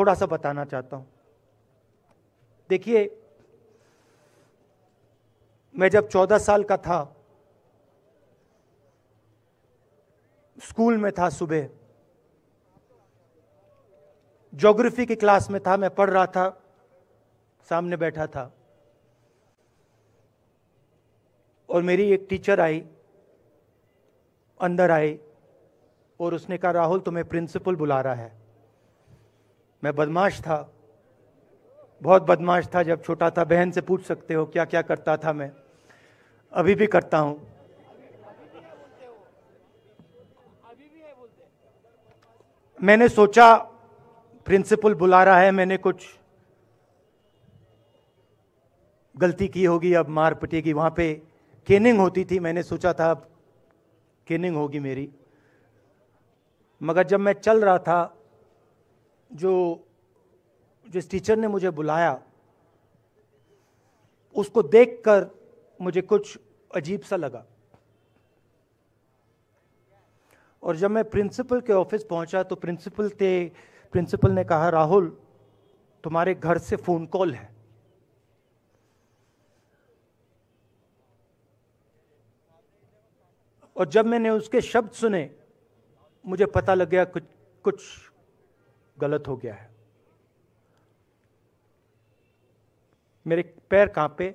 थोड़ा सा बताना चाहता हूं देखिए मैं जब चौदह साल का था स्कूल में था सुबह जोग्राफी की क्लास में था मैं पढ़ रहा था सामने बैठा था और मेरी एक टीचर आई अंदर आई और उसने कहा राहुल तुम्हें प्रिंसिपल बुला रहा है मैं बदमाश था बहुत बदमाश था जब छोटा था बहन से पूछ सकते हो क्या क्या करता था मैं अभी भी करता हूं मैंने सोचा प्रिंसिपल बुला रहा है मैंने कुछ गलती की होगी अब मार पटेगी वहां पे केनिंग होती थी मैंने सोचा था अब केनिंग होगी मेरी मगर जब मैं चल रहा था जो जिस टीचर ने मुझे बुलाया उसको देखकर मुझे कुछ अजीब सा लगा और जब मैं प्रिंसिपल के ऑफिस पहुंचा तो प्रिंसिपल थे प्रिंसिपल ने कहा राहुल तुम्हारे घर से फोन कॉल है और जब मैंने उसके शब्द सुने मुझे पता लग गया कुछ कुछ गलत हो गया है मेरे पैर कांपे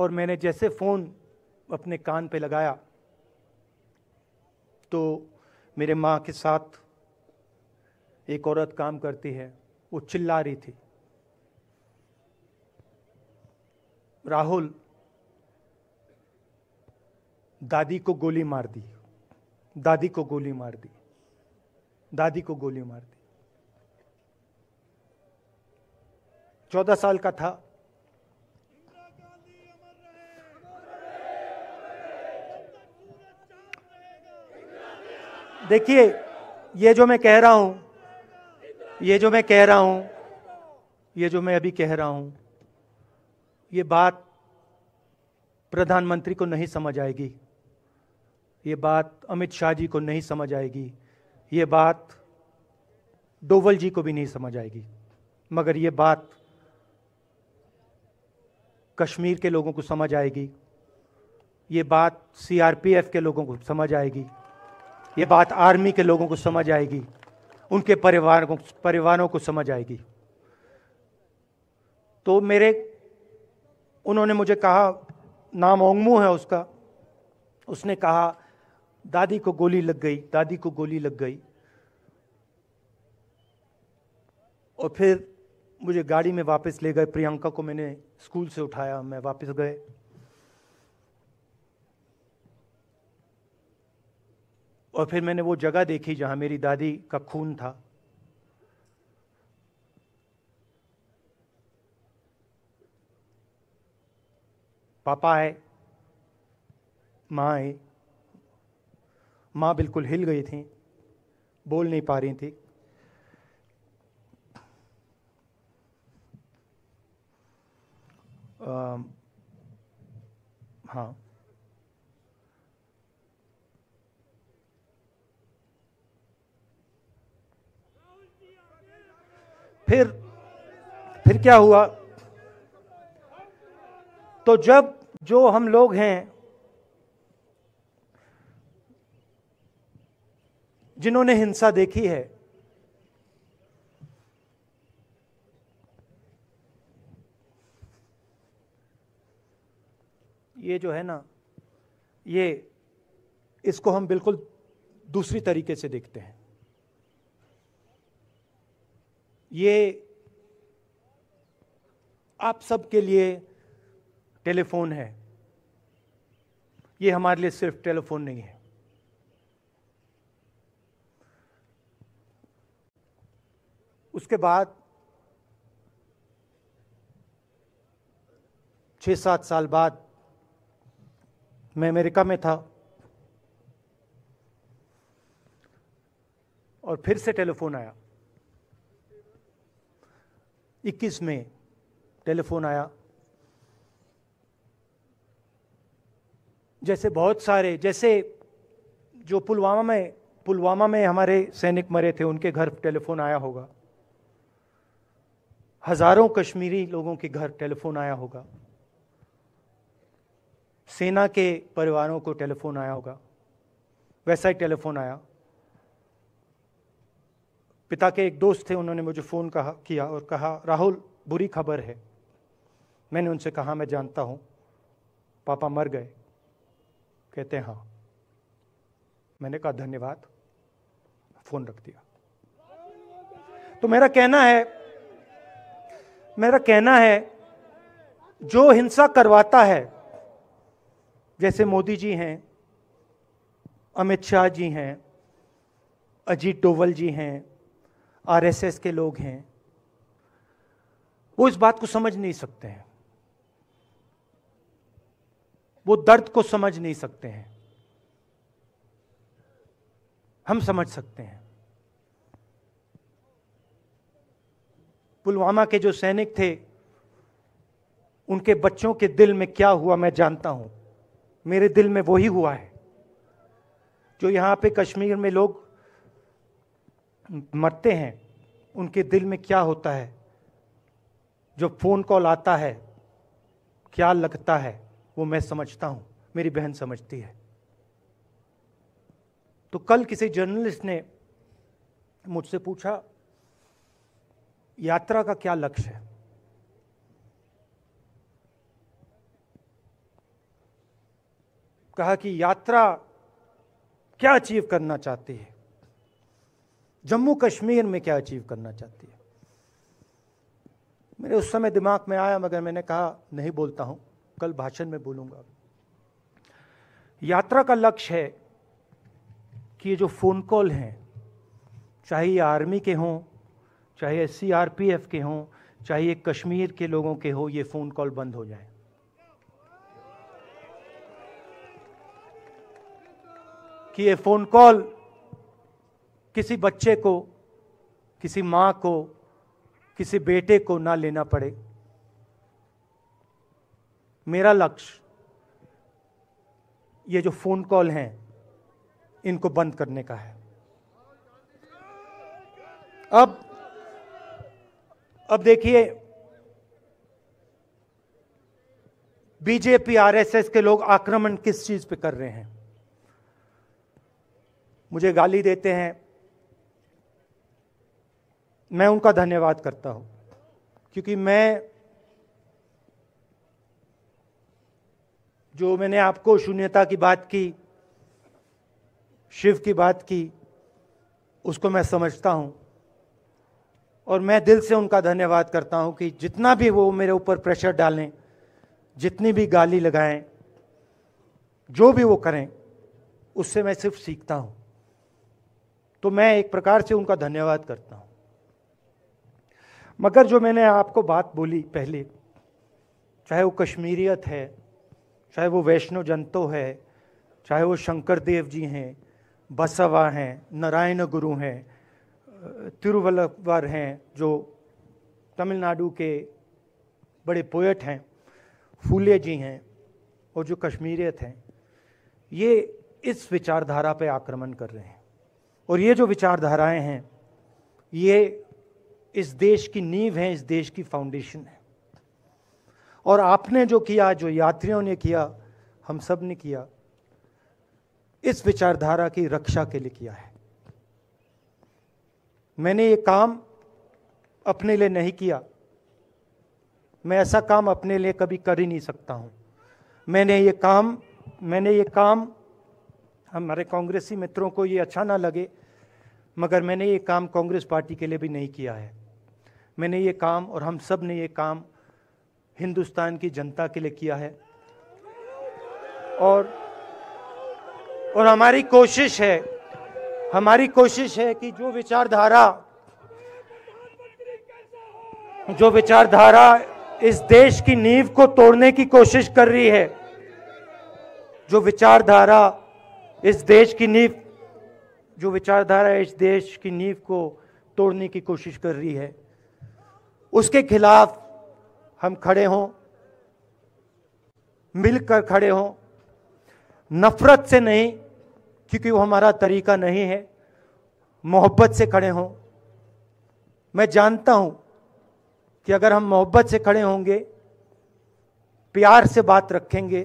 और मैंने जैसे फ़ोन अपने कान पे लगाया तो मेरे माँ के साथ एक औरत काम करती है वो चिल्ला रही थी राहुल दादी को गोली मार दी दादी को गोली मार दी दादी को गोली मार दी चौदह साल का था देखिए ये जो मैं कह रहा हूं ये जो मैं कह रहा हूं ये जो मैं अभी कह रहा हूं ये बात प्रधानमंत्री को नहीं समझ आएगी ये बात अमित शाह जी को नहीं समझ आएगी ये बात डोवल जी को भी नहीं समझ आएगी मगर ये बात कश्मीर के लोगों को समझ आएगी ये बात सीआरपीएफ के लोगों को समझ आएगी ये बात आर्मी के लोगों को समझ आएगी उनके परिवार को परिवारों को समझ आएगी तो मेरे उन्होंने मुझे कहा नाम ओंगमू है उसका उसने कहा दादी को गोली लग गई दादी को गोली लग गई और फिर मुझे गाड़ी में वापस ले गए प्रियंका को मैंने स्कूल से उठाया मैं वापस गए और फिर मैंने वो जगह देखी जहाँ मेरी दादी का खून था पापा है माँ है माँ बिल्कुल हिल गई थी बोल नहीं पा रही थी आ, हाँ फिर फिर क्या हुआ तो जब जो हम लोग हैं जिन्होंने हिंसा देखी है ये जो है ना ये इसको हम बिल्कुल दूसरी तरीके से देखते हैं ये आप सबके लिए टेलीफोन है ये हमारे लिए सिर्फ टेलीफोन नहीं है उसके बाद छः सात साल बाद मैं अमेरिका में था और फिर से टेलीफोन आया 21 में टेलीफोन आया जैसे बहुत सारे जैसे जो पुलवामा में पुलवामा में हमारे सैनिक मरे थे उनके घर टेलीफोन आया होगा हजारों कश्मीरी लोगों के घर टेलीफोन आया होगा सेना के परिवारों को टेलीफोन आया होगा वैसा ही टेलीफोन आया पिता के एक दोस्त थे उन्होंने मुझे फ़ोन कहा किया और कहा राहुल बुरी खबर है मैंने उनसे कहा मैं जानता हूं पापा मर गए कहते हैं हाँ मैंने कहा धन्यवाद फ़ोन रख दिया तो मेरा कहना है मेरा कहना है जो हिंसा करवाता है जैसे मोदी जी हैं अमित शाह जी हैं अजीत डोवल जी हैं आरएसएस के लोग हैं वो इस बात को समझ नहीं सकते हैं वो दर्द को समझ नहीं सकते हैं हम समझ सकते हैं पुलवामा के जो सैनिक थे उनके बच्चों के दिल में क्या हुआ मैं जानता हूँ मेरे दिल में वही हुआ है जो यहाँ पे कश्मीर में लोग मरते हैं उनके दिल में क्या होता है जो फ़ोन कॉल आता है क्या लगता है वो मैं समझता हूँ मेरी बहन समझती है तो कल किसी जर्नलिस्ट ने मुझसे पूछा यात्रा का क्या लक्ष्य है कहा कि यात्रा क्या अचीव करना चाहती है जम्मू कश्मीर में क्या अचीव करना चाहती है मेरे उस समय दिमाग में आया मगर मैंने कहा नहीं बोलता हूं कल भाषण में बोलूंगा यात्रा का लक्ष्य है कि ये जो फ़ोन कॉल हैं चाहे ये आर्मी के हों चाहे सीआरपीएफ के हों चाहे कश्मीर के लोगों के हो ये फ़ोन कॉल बंद हो जाए कि ये फ़ोन कॉल किसी बच्चे को किसी माँ को किसी बेटे को ना लेना पड़े मेरा लक्ष्य ये जो फ़ोन कॉल हैं इनको बंद करने का है अब अब देखिए बीजेपी आरएसएस के लोग आक्रमण किस चीज पे कर रहे हैं मुझे गाली देते हैं मैं उनका धन्यवाद करता हूं क्योंकि मैं जो मैंने आपको शून्यता की बात की शिव की बात की उसको मैं समझता हूं और मैं दिल से उनका धन्यवाद करता हूँ कि जितना भी वो मेरे ऊपर प्रेशर डालें जितनी भी गाली लगाएं जो भी वो करें उससे मैं सिर्फ सीखता हूँ तो मैं एक प्रकार से उनका धन्यवाद करता हूँ मगर जो मैंने आपको बात बोली पहले चाहे वो कश्मीरियत है चाहे वो वैष्णो जनतो है चाहे वो शंकर देव जी हैं बसवा हैं नारायण गुरु हैं तिरुवल्लवर हैं जो तमिलनाडु के बड़े पोएट हैं फूले जी हैं और जो कश्मीरियत हैं ये इस विचारधारा पर आक्रमण कर रहे हैं और ये जो विचारधाराएं हैं ये इस देश की नींव है इस देश की फाउंडेशन है और आपने जो किया जो यात्रियों ने किया हम सब ने किया इस विचारधारा की रक्षा के लिए किया है मैंने ये काम अपने लिए नहीं किया मैं ऐसा काम अपने लिए कभी कर ही नहीं सकता हूँ मैंने ये काम मैंने ये काम हमारे कांग्रेसी मित्रों को ये अच्छा ना लगे मगर मैंने ये काम कांग्रेस पार्टी के लिए भी नहीं किया है मैंने ये काम और हम सब ने ये काम हिंदुस्तान की जनता के लिए किया है और और हमारी कोशिश है हमारी कोशिश है कि जो विचारधारा जो विचारधारा इस देश की नींव को तोड़ने की कोशिश कर रही है जो विचारधारा इस देश की नींव जो विचारधारा इस देश की नींव को तोड़ने की कोशिश कर रही है उसके खिलाफ हम खड़े हों मिलकर खड़े हों नफरत से नहीं क्योंकि वो हमारा तरीका नहीं है मोहब्बत से खड़े हों मैं जानता हूं कि अगर हम मोहब्बत से खड़े होंगे प्यार से बात रखेंगे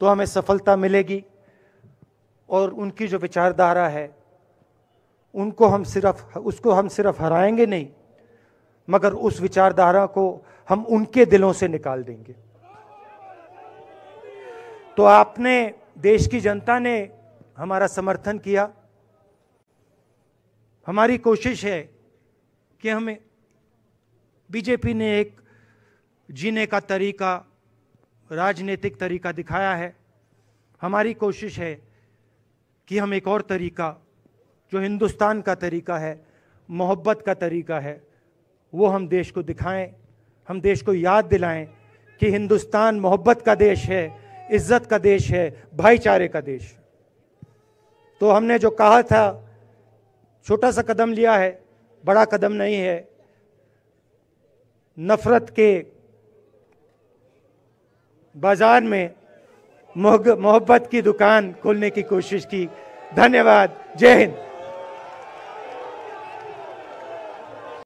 तो हमें सफलता मिलेगी और उनकी जो विचारधारा है उनको हम सिर्फ उसको हम सिर्फ हराएंगे नहीं मगर उस विचारधारा को हम उनके दिलों से निकाल देंगे तो आपने देश की जनता ने हमारा समर्थन किया हमारी कोशिश है कि हमें बीजेपी ने एक जीने का तरीका राजनीतिक तरीका दिखाया है हमारी कोशिश है कि हम एक और तरीका जो हिंदुस्तान का तरीका है मोहब्बत का तरीका है वो हम देश को दिखाएं हम देश को याद दिलाएं कि हिंदुस्तान मोहब्बत का देश है इज्जत का देश है भाईचारे का देश तो हमने जो कहा था छोटा सा कदम लिया है बड़ा कदम नहीं है नफरत के बाजार में मोहब्बत की दुकान खोलने की कोशिश की धन्यवाद जय हिंद